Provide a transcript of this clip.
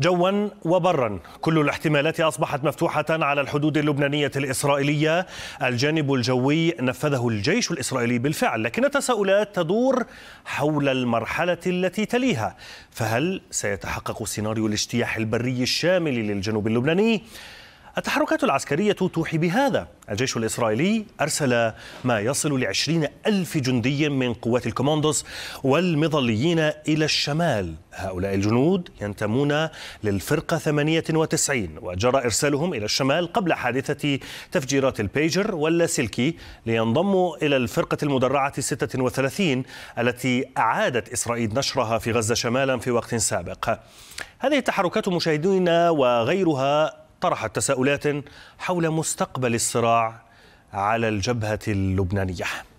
جوا وبرا كل الاحتمالات أصبحت مفتوحة على الحدود اللبنانية الإسرائيلية الجانب الجوي نفذه الجيش الإسرائيلي بالفعل لكن التساؤلات تدور حول المرحلة التي تليها فهل سيتحقق سيناريو الاجتياح البري الشامل للجنوب اللبناني؟ التحركات العسكرية توحي بهذا الجيش الإسرائيلي أرسل ما يصل لعشرين ألف جندي من قوات الكوموندوس والمظليين إلى الشمال هؤلاء الجنود ينتمون للفرقة 98 وجرى إرسالهم إلى الشمال قبل حادثة تفجيرات البيجر واللاسلكي لينضموا إلى الفرقة المدرعة 36 التي أعادت إسرائيل نشرها في غزة شمالا في وقت سابق هذه التحركات مشاهدينا وغيرها طرحت تساؤلات حول مستقبل الصراع على الجبهة اللبنانية